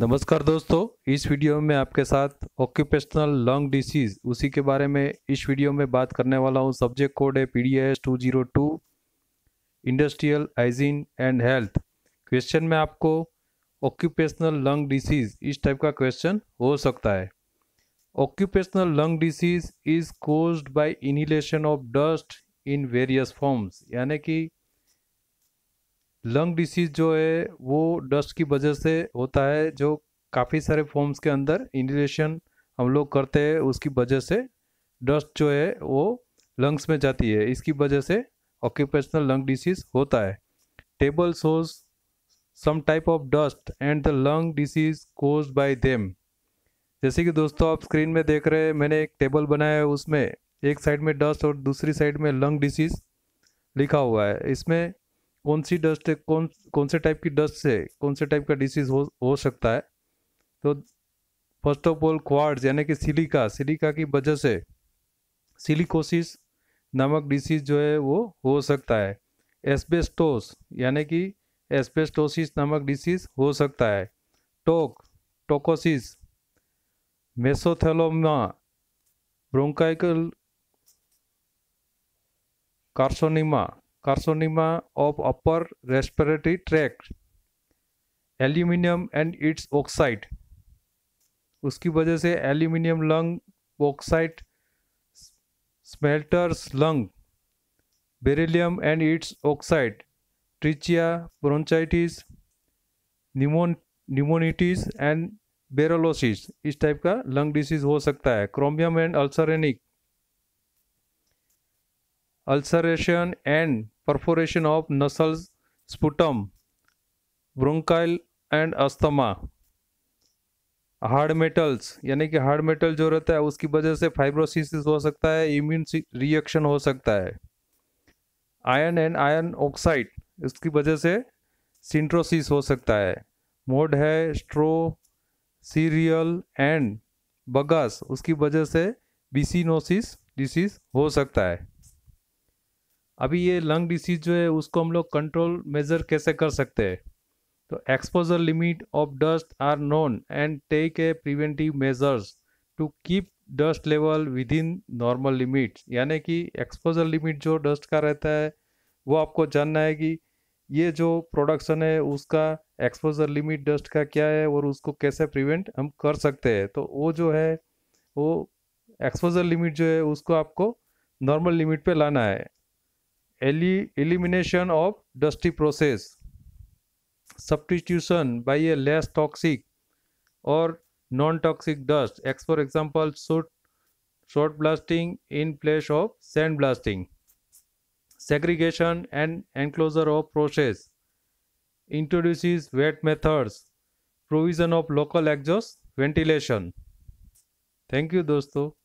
नमस्कार दोस्तों इस वीडियो में आपके साथ ऑक्यूपेशनल लंग डिसीज़ उसी के बारे में इस वीडियो में बात करने वाला हूँ सब्जेक्ट कोड है P D S two zero two industrial hygiene and health question में आपको ऑक्यूपेशनल लंग डिसीज़ इस टाइप का क्वेश्चन हो सकता है occupational lung disease is caused by inhalation of dust in various forms यानी कि लंग डिसीज जो है वो डस्ट की वजह से होता है जो काफ़ी सारे फॉर्म्स के अंदर इंडिलेशन हम लोग करते हैं उसकी वजह से डस्ट जो है वो लंग्स में जाती है इसकी वजह से ऑक्यूपेशनल लंग डिसीज होता है table shows some type of dust and the lung disease cause by them जैसे कि दोस्तों आप स्क्रीन में देख रहे हैं मैंने एक टेबल बनाया है उसमें एक साइड में डस्ट और दूसरी साइड में लंग डिसीज लिखा हुआ है इसमें कौन सी डस्ट है कौन कौन से टाइप की डस्ट से कौन से टाइप का डिसीज हो हो सकता है तो फर्स्ट ऑफ ऑल क्वार्ट्स यानी कि सिलिका सिलिका की वजह से सिलिकोसिस नामक डिसीज जो है वो हो सकता है एस्बेस्टोस यानी कि एस्बेस्टोसिस नामक डिसीज हो सकता है talc talcosis mesothelioma bronchial carcinoma carcinoma of upper respiratory tract aluminium and its oxide उसकी वजह से aluminium lung oxide smelters lung beryllium and its oxide trachea bronchitis pneumo pneumonitis and berylliosis इस type का lung disease हो सकता है chromium and arsenic ulceration and perforation of nasals sputum bronchial and asthma hard metals यानी कि hard metal जो रहता है उसकी वजह से फाइब्रोसिस हो सकता है इम्यून रिएक्शन हो सकता है आयन एंड आयन ऑक्साइड इसकी वजह से सिंट्रोसिस हो सकता है मोड है स्ट्रो सीरियल एंड बगास उसकी वजह से बिसिनोसिस डिसीज हो सकता है अभी ये लंग डिसीज जो है उसको हम लोग कंट्रोल मेजर कैसे कर सकते हैं तो exposure limit of dust are known and take a preventive measures to keep dust level within normal limit यानी कि एक्सपोजर लिमिट जो डस्ट का रहता है वो आपको जानना है कि ये जो प्रोडक्शन है उसका एक्सपोजर लिमिट डस्ट का क्या है और उसको कैसे प्रिवेंट हम कर सकते हैं तो वो जो है वो एक्सपोजर लिमिट जो है उसको आपको नॉर्मल लिमिट पे लाना है elimination of dusty process, substitution by a less toxic or non-toxic dust. X, for example, soot, short blasting in place of sand blasting, segregation and enclosure of process, introduces wet methods, provision of local exhaust ventilation. Thank you, dosto.